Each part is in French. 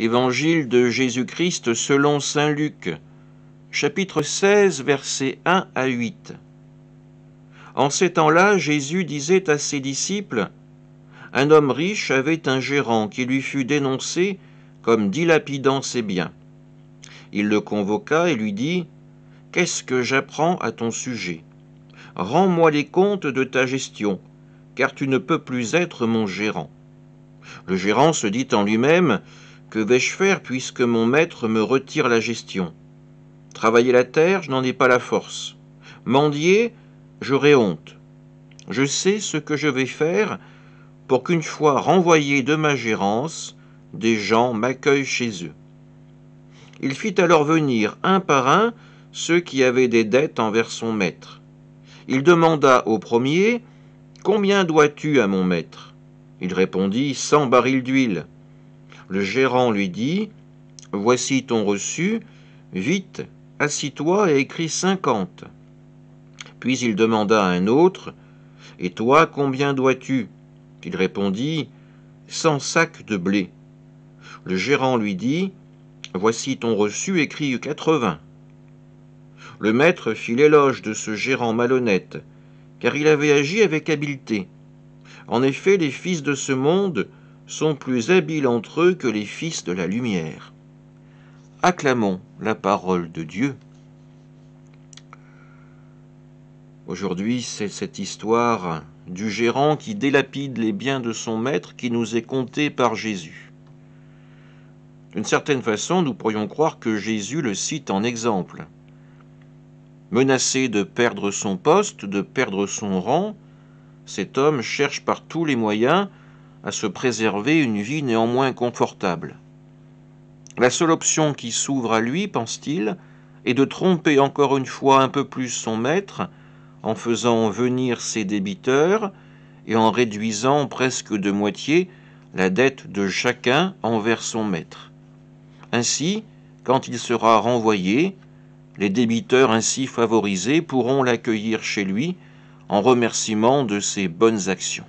Évangile de Jésus-Christ selon Saint Luc, chapitre 16, versets 1 à 8. En ces temps-là, Jésus disait à ses disciples, Un homme riche avait un gérant qui lui fut dénoncé comme dilapidant ses biens. Il le convoqua et lui dit, Qu'est-ce que j'apprends à ton sujet Rends-moi les comptes de ta gestion, car tu ne peux plus être mon gérant. Le gérant se dit en lui-même, que vais-je faire puisque mon maître me retire la gestion Travailler la terre, je n'en ai pas la force. Mendier, j'aurai honte. Je sais ce que je vais faire pour qu'une fois renvoyé de ma gérance, des gens m'accueillent chez eux. Il fit alors venir un par un ceux qui avaient des dettes envers son maître. Il demanda au premier Combien dois-tu à mon maître Il répondit Cent barils d'huile. Le gérant lui dit Voici ton reçu, vite, assis-toi et écris cinquante. Puis il demanda à un autre Et toi, combien dois-tu Il répondit Cent sacs de blé. Le gérant lui dit Voici ton reçu, écris quatre-vingts. Le maître fit l'éloge de ce gérant malhonnête, car il avait agi avec habileté. En effet, les fils de ce monde sont plus habiles entre eux que les fils de la lumière. Acclamons la parole de Dieu. Aujourd'hui, c'est cette histoire du gérant qui délapide les biens de son maître qui nous est contée par Jésus. D'une certaine façon, nous pourrions croire que Jésus le cite en exemple. Menacé de perdre son poste, de perdre son rang, cet homme cherche par tous les moyens à se préserver une vie néanmoins confortable. La seule option qui s'ouvre à lui, pense-t-il, est de tromper encore une fois un peu plus son maître en faisant venir ses débiteurs et en réduisant presque de moitié la dette de chacun envers son maître. Ainsi, quand il sera renvoyé, les débiteurs ainsi favorisés pourront l'accueillir chez lui en remerciement de ses bonnes actions.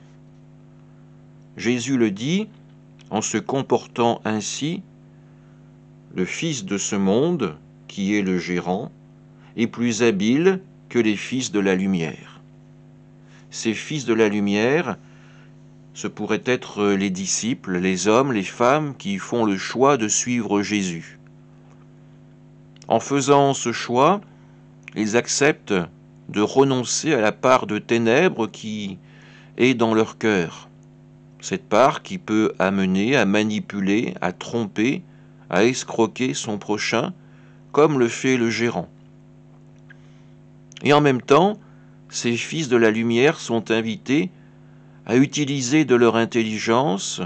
Jésus le dit, en se comportant ainsi, le fils de ce monde, qui est le gérant, est plus habile que les fils de la lumière. Ces fils de la lumière, ce pourraient être les disciples, les hommes, les femmes qui font le choix de suivre Jésus. En faisant ce choix, ils acceptent de renoncer à la part de ténèbres qui est dans leur cœur cette part qui peut amener à manipuler, à tromper, à escroquer son prochain, comme le fait le gérant. Et en même temps, ces fils de la lumière sont invités à utiliser de leur intelligence,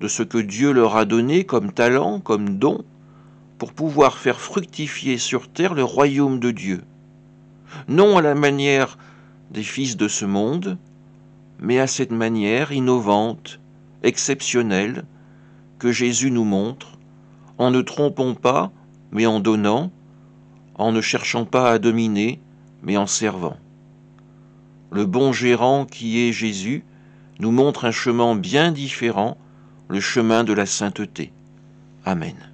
de ce que Dieu leur a donné comme talent, comme don, pour pouvoir faire fructifier sur terre le royaume de Dieu. Non à la manière des fils de ce monde, mais à cette manière innovante, exceptionnelle, que Jésus nous montre, en ne trompant pas, mais en donnant, en ne cherchant pas à dominer, mais en servant. Le bon gérant qui est Jésus nous montre un chemin bien différent, le chemin de la sainteté. Amen.